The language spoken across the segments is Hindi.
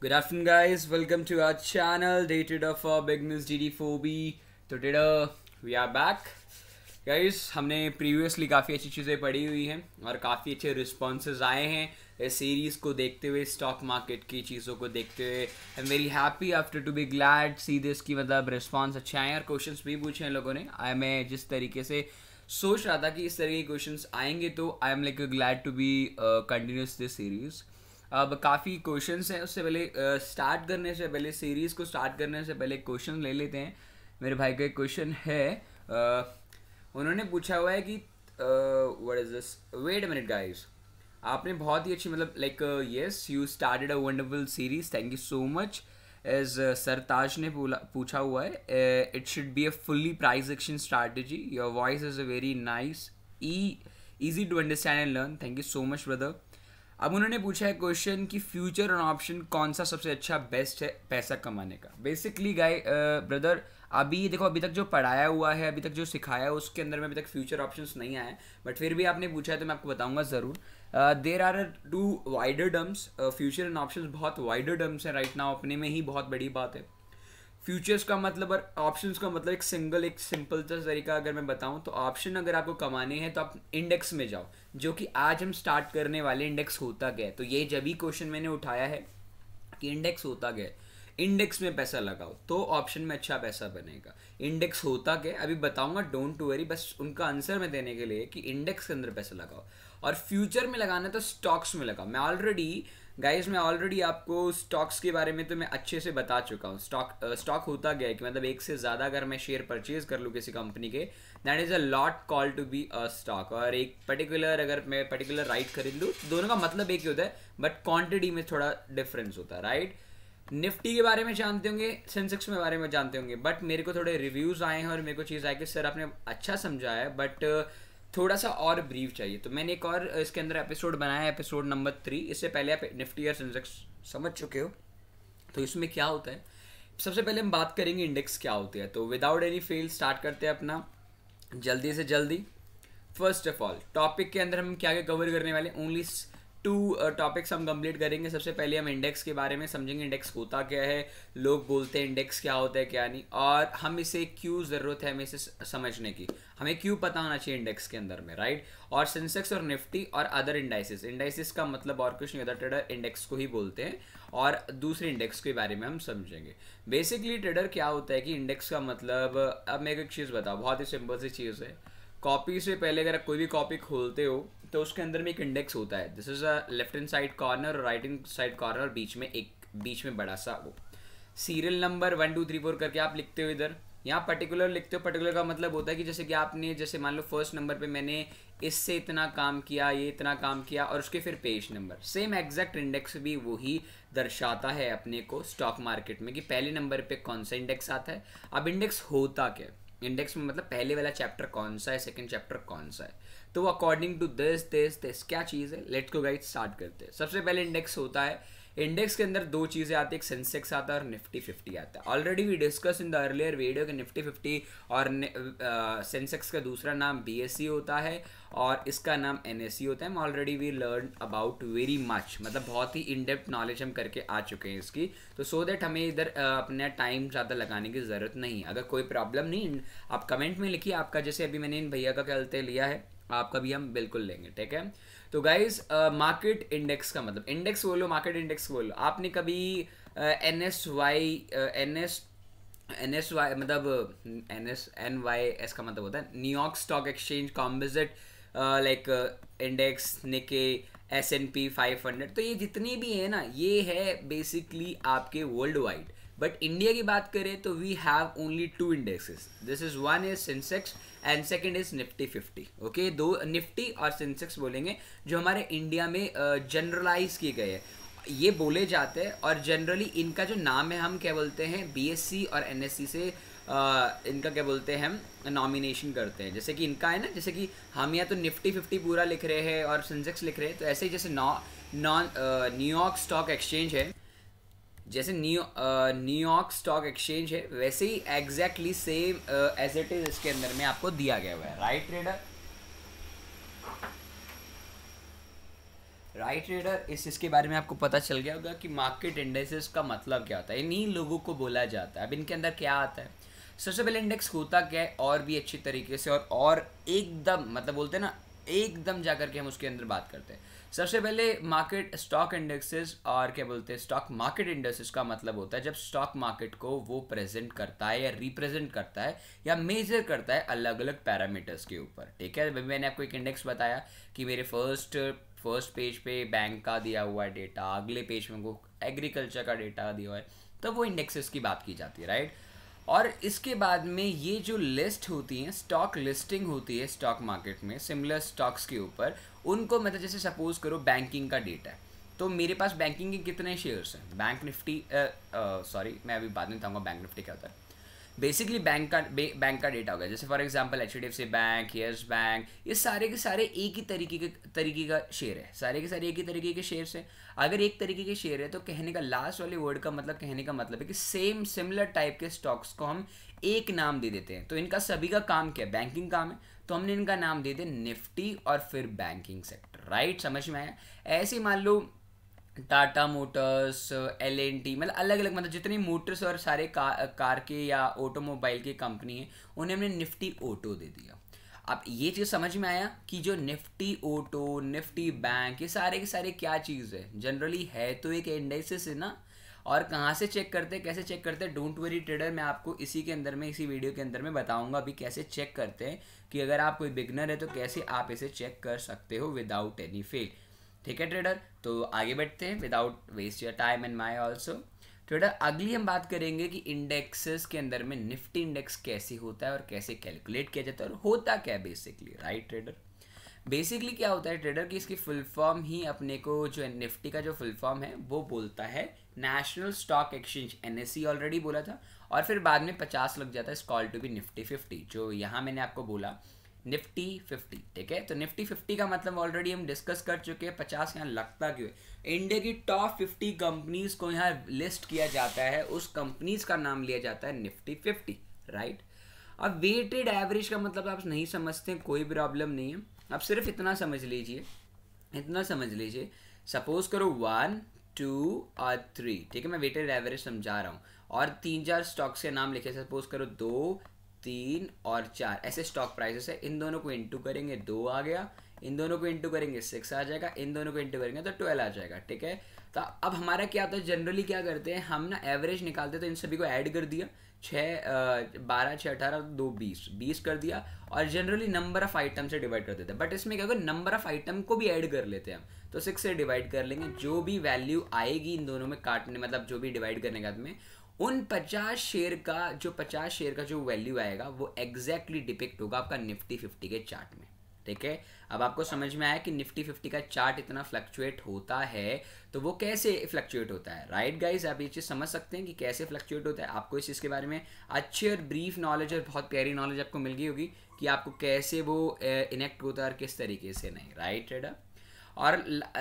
Good afternoon guys, welcome to our channel Day Trader for Big News DD4B. तो डेड we are back. गाइस हमने प्रीवियसली काफ़ी अच्छी चीज़ें पढ़ी हुई हैं और काफ़ी अच्छे रिस्पॉन्सेज आए हैं इस सीरीज़ को देखते हुए स्टॉक मार्केट की चीज़ों को देखते हुए I am very happy after to be glad see this की मतलब रिस्पॉन्स अच्छे आए हैं और क्वेश्चन भी पूछे हैं लोगों ने आई मैं जिस तरीके से सोच रहा था कि इस तरह के क्वेश्चन आएंगे तो I am like glad to be continuous this series अब काफ़ी क्वेश्चन हैं उससे पहले स्टार्ट करने से पहले सीरीज़ को स्टार्ट करने से पहले क्वेश्चन ले लेते हैं मेरे भाई का एक क्वेश्चन है उन्होंने पूछा हुआ है कि what is this wait minute guys आपने बहुत ही अच्छी मतलब like yes you started a wonderful series thank you so much as Sartaj ने पूछा हुआ है it should be a fully prize action strategy your voice is a very nice e easy to understand and learn thank you so much brother अब उन्होंने पूछा है क्वेश्चन कि फ्यूचर और ऑप्शन कौन सा सबसे अच्छा बेस्ट है पैसा कमाने का बेसिकली गाय ब्रदर अभी देखो अभी तक जो पढ़ाया हुआ है अभी तक जो सिखाया है उसके अंदर में अभी तक फ्यूचर ऑप्शंस नहीं आए बट फिर भी आपने पूछा है तो मैं आपको बताऊंगा ज़रूर देर आर टू वाइडर डम्स फ्यूचर एंड ऑप्शन बहुत वाइडर डम्स हैं राइट नाउ अपने में ही बहुत बड़ी बात है फ्यूचर्स का मतलब और ऑप्शन का मतलब एक सिंगल एक सिंपल तरीका अगर मैं बताऊं तो ऑप्शन अगर आपको कमाने हैं तो आप इंडेक्स में जाओ जो कि आज हम स्टार्ट करने वाले इंडेक्स होता गया तो ये जब ही क्वेश्चन मैंने उठाया है कि इंडेक्स होता गया इंडेक्स में पैसा लगाओ तो ऑप्शन में अच्छा पैसा बनेगा इंडेक्स होता क्या अभी बताऊंगा डोंट टू वरी बस उनका आंसर मैं देने के लिए कि इंडेक्स के अंदर पैसा लगाओ और फ्यूचर में लगाना तो स्टॉक्स में लगाओ मैं ऑलरेडी गाइस मैं ऑलरेडी आपको स्टॉक्स के बारे में तो मैं अच्छे से बता चुका हूँ स्टॉक स्टॉक होता गया है कि मतलब एक से ज़्यादा अगर मैं शेयर परचेज कर लूँ किसी कंपनी के that is a lot call to be a stock और एक पर्टिकुलर अगर मैं पर्टिकुलर राइट खरीद लूँ दोनों का मतलब एक ही होता है बट क्वान्टिटी में थोड़ा डिफरेंस होता है राइट निफ्टी के बारे में जानते होंगे सेंसेक्स के बारे में जानते होंगे बट मेरे को थोड़े रिव्यूज़ आए हैं और मेरे को चीज़ आए कि सर आपने अच्छा समझाया है बट uh, थोड़ा सा और ब्रीफ चाहिए तो मैंने एक और इसके अंदर एपिसोड बनाया है एपिसोड नंबर थ्री इससे पहले आप निफ्टी और सेंसेक्स समझ चुके हो तो इसमें क्या होता है सबसे पहले हम बात करेंगे इंडेक्स क्या होती है तो विदाउट एनी फेल स्टार्ट करते हैं अपना जल्दी से जल्दी फर्स्ट ऑफ ऑल टॉपिक के अंदर हम क्या क्या कवर करने वाले ओनली टू टॉपिक्स हम कंप्लीट करेंगे सबसे पहले हम इंडेक्स के बारे में समझेंगे इंडेक्स होता क्या है लोग बोलते हैं इंडेक्स क्या होता है क्या नहीं और हम इसे क्यों ज़रूरत है हमें इसे समझने की हमें क्यों पता होना चाहिए इंडेक्स के अंदर में राइट और सेंसेक्स और निफ्टी और अदर इंडाइसिस इंडाइसिस का मतलब और कुछ नहीं होता ट्रेडर इंडेक्स को ही बोलते हैं और दूसरे इंडेक्स के बारे में हम समझेंगे बेसिकली ट्रेडर क्या होता है कि इंडेक्स का मतलब अब मैं एक चीज़ बताऊँ बहुत ही सिंपल सी चीज़ है कॉपी से पहले अगर कोई भी कॉपी खोलते हो तो उसके अंदर में एक इंडेक्स होता है this is a left hand side corner और राइट हैंड साइड कॉर्नर और बीच में एक बीच में बड़ा सा वो serial number one two three four करके आप लिखते हो इधर यहाँ पर्टिकुलर लिखते हो पर्टिकुलर का मतलब होता है कि जैसे कि आपने जैसे मान लो फर्स्ट नंबर पे मैंने इससे इतना काम किया ये इतना काम किया और उसके फिर page number same exact index भी वही दर्शाता है अपने को स्टॉक मार्केट में कि पहले नंबर पे कौन सा इंडेक्स आता है अब इंडेक्स होता क्या इंडेक्स में मतलब पहले वाला चैप्टर कौन सा है सेकेंड चैप्टर कौन सा है तो according to this this this क्या चीज़ है लेट्स को गाइड स्टार्ट करते हैं सबसे पहले इंडेक्स होता है इंडेक्स के अंदर दो चीज़ें आती है एक सेंसेक्स आता है और निफ्टी फिफ्टी आता है already we discuss in the earlier video के निफ्टी फिफ्टी और सेंसेक्स uh, का दूसरा नाम बी e होता है और इसका नाम एन e होता है already we learn about very much मतलब बहुत ही इन डेप्थ नॉलेज हम करके आ चुके हैं इसकी तो सो so दैट हमें इधर uh, अपने टाइम ज़्यादा लगाने की ज़रूरत नहीं अगर कोई प्रॉब्लम नहीं आप कमेंट में लिखिए आपका जैसे अभी मैंने इन भैया का कहते लिया है आपका भी हम बिल्कुल लेंगे ठीक है तो गाइज मार्केट इंडेक्स का मतलब इंडेक्स बोलो मार्केट इंडेक्स बोलो आपने कभी N S Y N S N S Y मतलब N S N Y S का मतलब होता है New York stock exchange composite like index Nikkei S N P five hundred तो ये जितनी भी है ना ये है बेसिकली आपके वर्ल्ड वाइड बट इंडिया की बात करें तो we have only two indexes this is one is Sensex and second is Nifty fifty okay दो निफ्टी और सेंसेक्स बोलेंगे जो हमारे इंडिया में जनरलाइज किए गए हैं ये बोले जाते हैं और जनरली इनका जो नाम है हम क्या बोलते हैं बीएससी और एनएससी से Uh, इनका क्या बोलते हैं हम नॉमिनेशन करते हैं जैसे कि इनका है ना जैसे कि हम या तो निफ्टी फिफ्टी पूरा लिख रहे हैं और सेंसेक्स लिख रहे हैं तो ऐसे ही जैसे नॉ नॉन न्यूयॉर्क स्टॉक एक्सचेंज है जैसे न्यूयॉर्क स्टॉक एक्सचेंज है वैसे ही exactly same as it is इसके अंदर में आपको दिया गया हुआ है राइट ट्रेडर राइट ट्रेडर इस इसके बारे में आपको पता चल गया होगा कि मार्केट इंडेक्सेस का मतलब क्या होता है इन्हीं लोगों को बोला जाता है अब इनके अंदर क्या आता है सबसे पहले इंडेक्स होता क्या है और भी अच्छी तरीके से और और एकदम मतलब बोलते हैं ना एकदम जाकर के हम उसके अंदर बात करते हैं सबसे पहले मार्केट स्टॉक इंडेक्सेस और क्या बोलते हैं स्टॉक मार्केट इंडेक्सेस का मतलब होता है जब स्टॉक मार्केट को वो प्रेजेंट करता है या रिप्रेजेंट करता है या मेजर करता है अलग अलग पैरामीटर्स के ऊपर ठीक है मैंने आपको एक इंडेक्स बताया कि मेरे फर्स्ट फर्स्ट पेज पे बैंक का दिया हुआ है डेटा अगले पेज में को एग्रीकल्चर का डेटा दिया हुआ है तो वो इंडेक्सेस की बात की जाती है राइट और इसके बाद में ये जो लिस्ट होती है स्टॉक लिस्टिंग होती है स्टॉक मार्केट में सिमिलर स्टॉक्स के ऊपर उनको मतलब जैसे सपोज करो बैंकिंग का डेटा है तो मेरे पास बैंकिंग के कितने शेयर्स हैं बैंक निफ्टी सॉरी मैं अभी बाद में बताऊँगा बैंक निफ्टी क्या होता है बेसिकली बैंक का बैंक का डेटा हो गया जैसे for example H D F C bank yes bank ये सारे के सारे एक ही तरीके के तरीके का शेयर है सारे के सारे एक ही तरीके के शेयर है अगर एक तरीके के शेयर है तो कहने का लास्ट वाले वर्ड का मतलब कहने का मतलब है कि सेम सिमिलर टाइप के स्टॉक्स को हम एक नाम दे देते हैं तो इनका सभी का काम क्या है बैंकिंग काम है तो हमने इनका नाम दे दिया निफ्टी और फिर बैंकिंग सेक्टर राइट समझ में आया ऐसे मान लो Tata Motors L N T मतलब अलग अलग मतलब जितनी मोटर्स और सारे का, कार के या ऑटोमोबाइल की कंपनी है उन्हें हमने निफ्टी ऑटो दे दिया अब ये चीज़ समझ में आया कि जो निफ्टी ऑटो निफ्टी बैंक ये सारे के सारे क्या चीज़ है जनरली है तो एक इंडेक्सेस है ना और कहाँ से चेक करते हैं कैसे चेक करते हैं डोंट वरी ट्रेडर मैं आपको इसी के अंदर में इसी वीडियो के अंदर में बताऊंगा अभी कैसे चेक करते हैं कि अगर आप कोई बिगनर है तो कैसे आप इसे चेक कर सकते हो विदाउट एनी फेल ठीक है ट्रेडर तो आगे बैठते हैं without waste your time and my also trader अगली हम बात करेंगे कि इंडेक्सेस के अंदर में निफ्टी इंडेक्स कैसे होता है और कैसे कैलकुलेट किया जाता है और होता क्या है बेसिकली राइट ट्रेडर बेसिकली क्या होता है ट्रेडर कि इसकी फुल फॉर्म ही अपने को जो निफ्टी का जो फुल फॉर्म है वो बोलता है national stock exchange N already बोला था और फिर बाद में पचास लग जाता है call to be Nifty fifty जो यहाँ मैंने आपको बोला निफ्टी 50 ठीक है तो निफ्टी 50 का मतलब ऑलरेडी हम डिस्कस कर चुके हैं पचास यहाँ लगता क्यों है इंडिया की टॉप 50 कंपनीज को यहाँ लिस्ट किया जाता है उस कंपनीज का नाम लिया जाता है निफ्टी 50 राइट अब वेटेड एवरेज का मतलब आप नहीं समझते कोई प्रॉब्लम नहीं है आप सिर्फ इतना समझ लीजिए इतना समझ लीजिए सपोज करो वन टू और थ्री ठीक है मैं वेटेड एवरेज समझा रहा हूँ और तीन चार स्टॉक्स के नाम लिखे सपोज करो दो तीन और चार ऐसे स्टॉक प्राइसेस है इन दोनों को इंटू करेंगे दो आ गया इन दोनों को इंटू करेंगे सिक्स आ जाएगा इन दोनों को इंटू करेंगे तो ट्वेल्व आ जाएगा ठीक है तो अब हमारा क्या होता है जनरली क्या करते हैं हम ना एवरेज निकालते तो इन सभी को ऐड कर दिया छः बारह छः अठारह दो बीस बीस कर दिया और जनरली नंबर ऑफ आइटम से डिवाइड कर देते हैं बट इसमें क्या होगा नंबर ऑफ आइटम को भी ऐड कर लेते हैं हम तो सिक्स से डिवाइड कर लेंगे जो भी वैल्यू आएगी इन दोनों में काटने मतलब जो भी डिवाइड करने के बाद में उन पचास शेयर का जो पचास शेयर का जो वैल्यू आएगा वो एग्जैक्टली डिपिक्ट होगा आपका निफ्टी फिफ्टी के चार्ट में ठीक है अब आपको समझ में आया कि निफ्टी फिफ्टी का चार्ट इतना फ्लक्चुएट होता है तो वो कैसे फ्लक्चुएट होता है राइट right गाइज आप ये चीज़ समझ सकते हैं कि कैसे फ्लक्चुएट होता है आपको इस चीज़ के बारे में अच्छी और ब्रीफ नॉलेज और बहुत प्यारी नॉलेज आपको मिल गई होगी कि आपको कैसे वो इनेक्ट होता है और किस तरीके से नहीं राइट right, रेडा और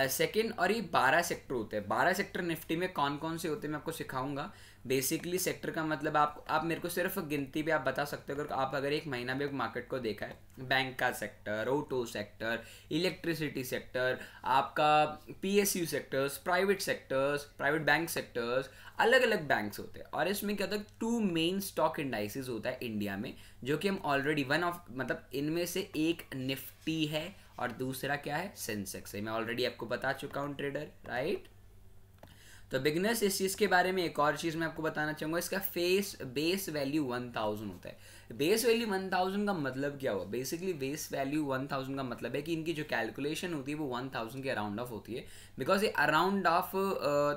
सेकेंड और ये बारह सेक्टर होते हैं बारह सेक्टर निफ्टी में कौन कौन से होते हैं मैं आपको सिखाऊंगा बेसिकली सेक्टर का मतलब आप आप मेरे को सिर्फ गिनती भी आप बता सकते हो अगर आप अगर एक महीना भी मार्केट को देखा है बैंक का sector auto sector electricity sector आपका PSU sectors private sectors private bank sectors अलग अलग बैंक्स होते हैं और इसमें क्या होता है टू मेन स्टॉक इंडाइसिस होता है इंडिया में जो कि हम ऑलरेडी वन ऑफ मतलब इनमें से एक निफ्टी है और दूसरा क्या है सेंसेक्स है मैं ऑलरेडी आपको बता चुका हूँ ट्रेडर राइट तो बिगनेस इस चीज़ के बारे में एक और चीज़ मैं आपको बताना चाहूंगा इसका face base value one thousand होता है बेस वैल्यू वन थाउजेंड का मतलब क्या हुआ basically base value one thousand का मतलब है कि इनकी जो कैलकुलेशन होती है वो वन थाउजेंड के अराउंड ऑफ होती है बिकॉज ये around off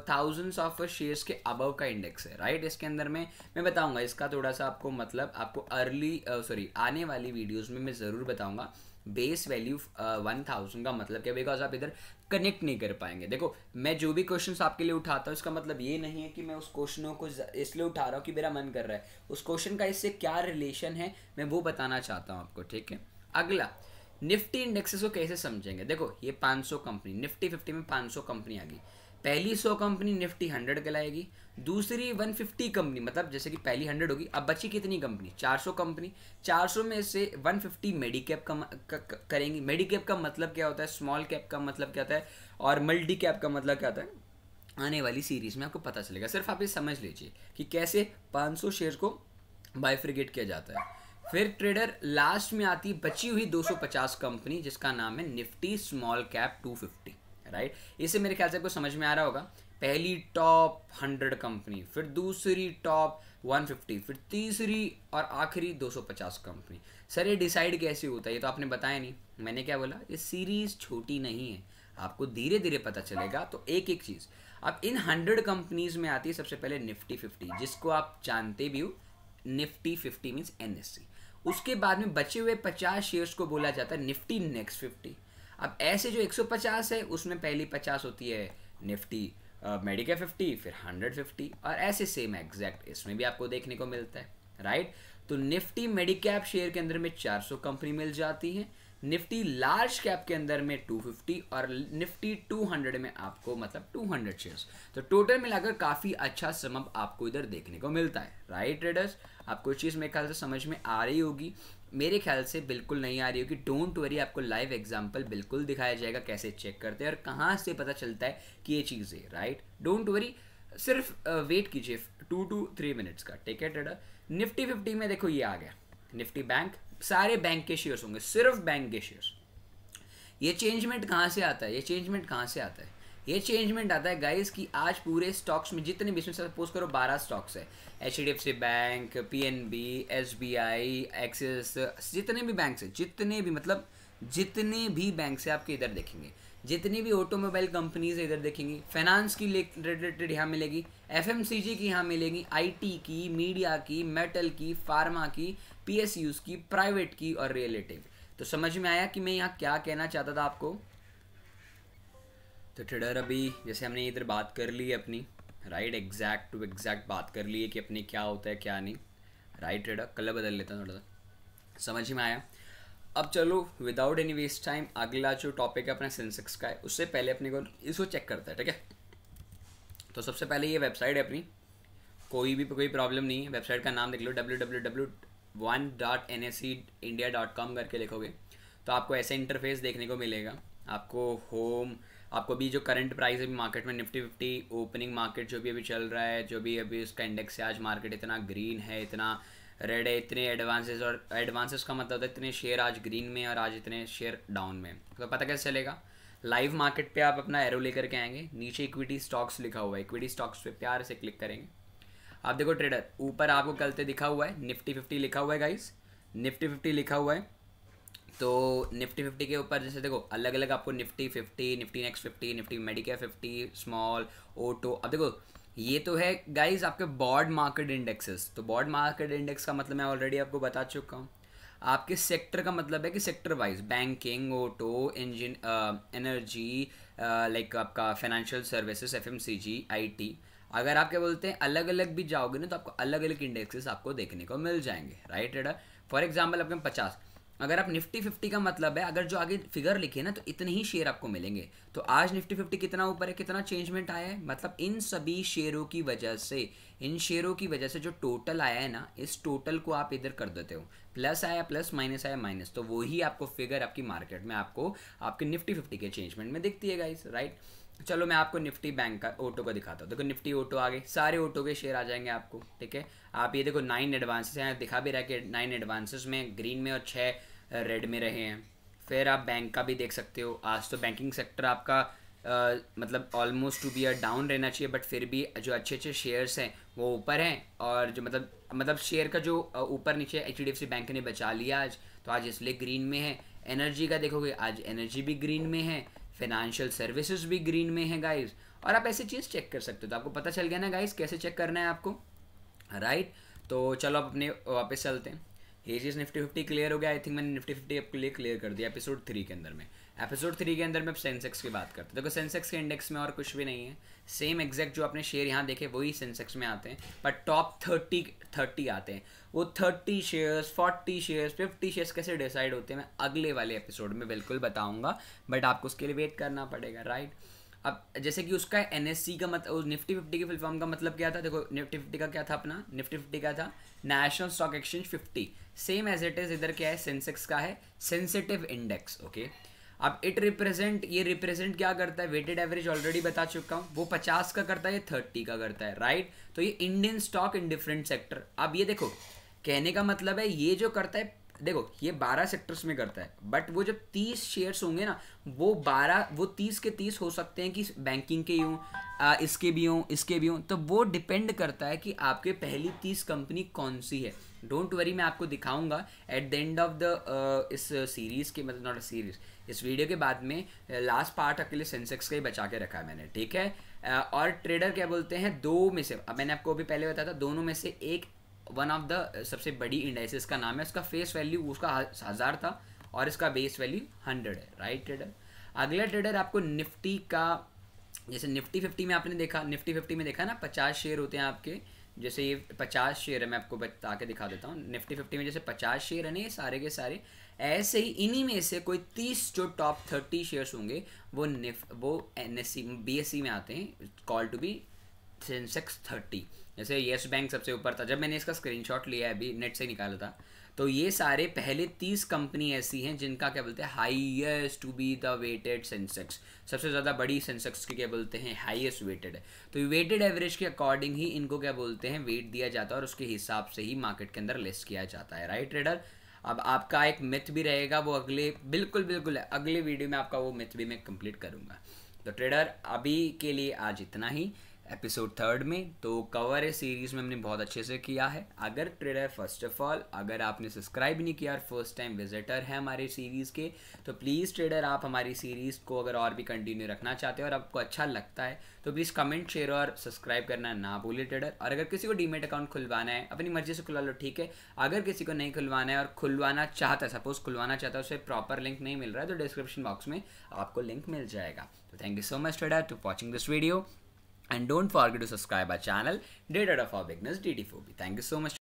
thousands of shares के अबव का इंडेक्स है राइट इसके अंदर में मैं बताऊंगा इसका थोड़ा सा आपको मतलब आपको अर्ली सॉरी uh, आने वाली वीडियोज़ में मैं ज़रूर बताऊंगा बेस वैल्यू वन थाउजेंड का मतलब क्या बिकॉज आप इधर कनेक्ट नहीं कर पाएंगे देखो मैं जो भी क्वेश्चन आपके लिए उठाता हूँ इसका मतलब ये नहीं है कि मैं उस क्वेश्चनों को इसलिए उठा रहा हूँ कि मेरा मन कर रहा है उस क्वेश्चन का इससे क्या रिलेशन है मैं वो बताना चाहता हूँ आपको ठीक है अगला निफ्टी इंडेक्सेस को कैसे समझेंगे देखो ये 500 कंपनी निफ्टी 50 में 500 कंपनी आ गई पहली सौ कंपनी निफ्टी हंड्रेड कहलाएगी दूसरी वन फिफ्टी कंपनी मतलब जैसे कि पहली हंड्रेड होगी अब बची कितनी कंपनी चार सौ कंपनी चार सौ में से वन फिफ्टी मेडी कैप का करेंगी मेडिकैप का मतलब क्या होता है स्मॉल कैप का मतलब क्या होता है और मल्टी कैप का मतलब क्या होता है आने वाली सीरीज में आपको पता चलेगा सिर्फ आप ये समझ लीजिए कि कैसे 500 शेयर को बाइफ्रिगेट किया जाता है फिर ट्रेडर लास्ट में आती बची हुई 250 कंपनी जिसका नाम है निफ्टी स्मॉल कैप 250 राइट इसे मेरे ख्याल से आपको समझ में आ रहा होगा पहली टॉप हंड्रेड कंपनी फिर दूसरी टॉप वन फिफ्टी फिर तीसरी और आखिरी दो सौ पचास कंपनी सर ये डिसाइड कैसे होता है ये तो आपने बताया नहीं मैंने क्या बोला ये सीरीज छोटी नहीं है आपको धीरे धीरे पता चलेगा तो एक एक चीज़ अब इन हंड्रेड कंपनीज में आती है सबसे पहले निफ्टी फिफ्टी जिसको आप जानते भी हो निफ्टी फिफ्टी मीन्स एन उसके बाद में बचे हुए पचास शेयर्स को बोला जाता है निफ्टी नेक्स्ट फिफ्टी अब ऐसे जो 150 है उसमें पहली 50 होती है निफ्टी uh, फिफ्टी फिर 150 और ऐसे सेम एग्जैक्ट इसमें भी आपको देखने को मिलता है राइट तो निफ्टी मेडिकैप शेयर के अंदर में 400 कंपनी मिल जाती है निफ्टी लार्ज कैप के अंदर में 250 और निफ्टी 200 में आपको मतलब 200 शेयर्स तो टोटल मिलाकर काफ़ी अच्छा समअप आपको इधर देखने को मिलता है राइट ट्रेडर्स आपको चीज़ मेरे ख्याल से समझ में आ रही होगी मेरे ख्याल से बिल्कुल नहीं आ रही होगी डोंट वरी आपको लाइव एग्जाम्पल बिल्कुल दिखाया जाएगा कैसे चेक करते हैं और कहाँ से पता चलता है कि ये चीज़ है राइट डोंट वरी सिर्फ वेट कीजिए टू टू थ्री मिनट्स का ठीक है डेडा निफ्टी फिफ्टी में देखो ये आ गया निफ्टी बैंक सारे बैंक के शेयर्स होंगे सिर्फ बैंक के शेयर्स ये चेंजमेंट कहाँ से आता है ये चेंजमेंट कहाँ से आता है ये चेंजमेंट आता है गाइस कि आज पूरे स्टॉक्स में जितने भी इसमें सपोज करो बारह स्टॉक्स है H D F C bank P N B S B I axis जितने भी बैंक है जितने भी मतलब जितने भी बैंक है आपके इधर देखेंगे जितनी भी ऑटोमोबाइल कंपनीज है इधर देखेंगी फाइनेंस की रिलेटेड यहाँ मिलेगी एफ की यहाँ मिलेगी टी की मीडिया की मेटल की फार्मा की यूज की प्राइवेट की और रिलेटिव तो समझ में आया कि मैं यहाँ क्या कहना चाहता था आपको तो ट्रेडर अभी जैसे हमने इधर बात कर ली है अपनी राइट एग्जैक्ट टू एग्जैक्ट बात कर ली है कि अपने क्या होता है क्या नहीं राइट ट्रेडर कलर बदल लेता हूँ थोड़ा सा समझ में आया अब चलो विदाउट एनी वेस्ट टाइम अगला जो टॉपिक है अपना सेंसेक्स का है उससे पहले अपने को इसको चेक करता है ठीक है तो सबसे पहले ये वेबसाइट है अपनी कोई भी कोई प्रॉब्लम नहीं है वेबसाइट का नाम देख लो W W W one dot N S C India dot com करके लिखोगे तो आपको ऐसा इंटरफेस देखने को मिलेगा आपको होम आपको अभी जो करंट प्राइस अभी मार्केट में निफ्टी फिफ्टी ओपनिंग मार्केट जो भी अभी चल रहा है जो भी अभी उसका इंडेक्स है आज मार्केट इतना ग्रीन है इतना रेड है इतने एडवांसेस और एडवांसेस का मतलब है इतने शेयर आज ग्रीन में और आज इतने शेयर डाउन में तो पता कैसे चलेगा लाइव मार्केट पे आप अपना एरो लेकर के आएंगे नीचे इक्विटी स्टॉक्स लिखा हुआ है इक्विटी स्टॉक्स पे प्यार से क्लिक करेंगे आप देखो ट्रेडर ऊपर आपको कलते दिखा हुआ है निफ्टी फिफ्टी लिखा हुआ है गाइस निफ्टी फिफ्टी लिखा हुआ है तो निफ्टी फिफ्टी के ऊपर जैसे देखो अलग अलग आपको Nifty fifty Nifty next fifty Nifty medicare fifty small auto अब देखो ये तो है गाइज आपके बॉर्ड मार्केट इंडेक्सेस तो बॉर्ड मार्केट इंडेक्स का मतलब मैं ऑलरेडी आपको बता चुका हूँ आपके सेक्टर का मतलब है कि sector wise banking auto engine energy like आपका financial services F M C G I T अगर आप क्या बोलते हैं अलग अलग भी जाओगे ना तो आपको अलग अलग इंडेक्सेस आपको देखने को मिल जाएंगे राइट right, फॉर एग्जाम्पल आपके पचास अगर आप निफ्टी फिफ्टी का मतलब है अगर जो आगे फिगर लिखे ना तो इतने ही शेयर आपको मिलेंगे तो आज निफ्टी फिफ्टी कितना ऊपर है कितना चेंजमेंट आया है मतलब इन सभी शेयरों की वजह से इन शेयरों की वजह से जो टोटल आया है ना इस टोटल को आप इधर कर देते हो प्लस आया प्लस माइनस आया माइनस तो वही आपको फिगर आपकी मार्केट में आपको आपके निफ्टी फिफ्टी के चेंजमेंट में दिखती है इस राइट चलो मैं आपको निफ्टी बैंक का ऑटो का दिखाता हूँ देखो निफ्टी ऑटो आ गए सारे ऑटो के शेयर आ जाएंगे आपको ठीक है आप ये देखो नाइन एडवांसेस हैं दिखा भी रहा है कि नाइन एडवांसेस में ग्रीन में और छः रेड में रहे हैं फिर आप बैंक का भी देख सकते हो आज तो बैंकिंग सेक्टर आपका आ, मतलब almost to be a down रहना चाहिए बट फिर भी जो अच्छे अच्छे शेयर्स हैं वो ऊपर हैं और जो मतलब मतलब शेयर का जो ऊपर नीचे H D F C bank ने बचा लिया आज तो आज इसलिए ग्रीन में है एनर्जी का देखोगे आज एनर्जी भी ग्रीन में है फाइनेंशियल सर्विसेज भी ग्रीन में है गाइज और आप ऐसी चीज़ चेक कर सकते हो तो आपको पता चल गया ना गाइज कैसे चेक करना है आपको राइट right? तो चलो आप अपने वापस चलते हैं हेजियस निफ्टी फिफ्टी क्लियर हो गया आई थिंक मैंने निफ्टी फिफ्टी आपके लिए क्लियर कर दिया एपिसोड थ्री के अंदर में एपिसोड थ्री के अंदर में सेंसेक्स की बात करते हैं देखो सेंसेक्स के इंडेक्स में और कुछ भी नहीं है सेम एग्जैक्ट जो आपने शेयर यहाँ देखे वही सेंसेक्स में आते हैं पर टॉप थर्टी थर्टी आते हैं वो thirty shares forty shares fifty shares कैसे डिसाइड होते हैं मैं अगले वाले एपिसोड में बिल्कुल बताऊँगा बट आपको उसके लिए वेट करना पड़ेगा राइट अब जैसे कि उसका एन का मतलब निफ्टी फिफ्टी के फुल का मतलब क्या था देखो निफ्टी फिफ्टी का क्या था अपना निफ्टी फिफ्टी का था national stock exchange fifty same as it is इधर क्या है सेंसेक्स का है सेंसिटिव इंडेक्स ओके अब इट रिप्रेजेंट ये रिप्रेजेंट क्या करता है वेटेड एवरेज ऑलरेडी बता चुका हूँ वो पचास का करता है या थर्टी का करता है राइट right? तो ये Indian stock in different sector अब ये देखो कहने का मतलब है ये जो करता है देखो ये बारह सेक्टर्स में करता है बट वो जब तीस शेयर्स होंगे ना वो बारह वो तीस के तीस हो सकते हैं कि बैंकिंग के ही हों इसके भी हों इसके भी हों तो वो डिपेंड करता है कि आपके पहली तीस कंपनी कौन सी है डोंट वरी मैं आपको दिखाऊंगा at the end of the इस सीरीज़ के मतलब नॉट अ सीरीज़ इस वीडियो के बाद में लास्ट uh, पार्ट आपके लिए सेंसेक्स का ही बचा के रखा है मैंने ठीक है uh, और ट्रेडर क्या बोलते हैं दो में से अब मैंने आपको अभी पहले बताया था दोनों में से एक वन ऑफ द सबसे बड़ी इंडाइसिस का नाम है उसका फेस वैल्यू उसका हज़ार था और इसका बेस वैल्यू हंड्रेड है राइट ट्रेडर अगला ट्रेडर आपको निफ्टी का जैसे निफ्टी फिफ्टी में आपने देखा निफ्टी फिफ्टी में देखा ना पचास शेयर होते हैं आपके जैसे ये पचास शेयर है मैं आपको बता के दिखा देता हूँ निफ्टी फिफ्टी में जैसे पचास शेयर है ना ये सारे के सारे ऐसे ही इन्हीं में से कोई तीस जो टॉप थर्टी शेयर्स होंगे वो निफ वो N S C B S C में आते हैं call to be Sensex thirty जैसे येस बैंक सबसे ऊपर था जब मैंने इसका स्क्रीनशॉट लिया है अभी नेट से निकाला था तो ये सारे पहले तीस कंपनी ऐसी हैं जिनका क्या बोलते हैं highest to be the weighted Sensex सबसे ज़्यादा बड़ी सेंसेक्स की क्या बोलते हैं हाईएस्ट वेटेड है तो वेटेड एवरेज के अकॉर्डिंग ही इनको क्या बोलते हैं वेट दिया जाता है और उसके हिसाब से ही मार्केट के अंदर लिस्ट किया जाता है राइट ट्रेडर अब आपका एक मिथ भी रहेगा वो अगले बिल्कुल बिल्कुल अगले वीडियो में आपका वो मिथ भी मैं कंप्लीट करूँगा तो ट्रेडर अभी के लिए आज इतना ही एपिसोड थर्ड में तो कवर ए सीरीज़ में हमने बहुत अच्छे से किया है अगर ट्रेलर फर्स्ट ऑफ ऑल अगर आपने सब्सक्राइब नहीं किया और फर्स्ट टाइम विजिटर है हमारे सीरीज़ के तो प्लीज़ ट्रेडर आप हमारी सीरीज़ को अगर और भी कंटिन्यू रखना चाहते हो और आपको अच्छा लगता है तो प्लीज़ कमेंट शेयर और सब्सक्राइब करना ना भूलिए ट्रेडर और अगर किसी को डीमेट अकाउंट खुलवाना है अपनी मर्जी से खुलवा लो ठीक है अगर किसी को नहीं खुलवाना है और खुलवाना चाहता है सपोज़ खुलवाना चाहता है उसे प्रॉपर लिंक नहीं मिल रहा है तो डिस्क्रिप्शन बॉक्स में आपको लिंक मिल जाएगा तो thank you so much trader to watching this video and don't forget to subscribe our channel data for beginners dd4b thank you so much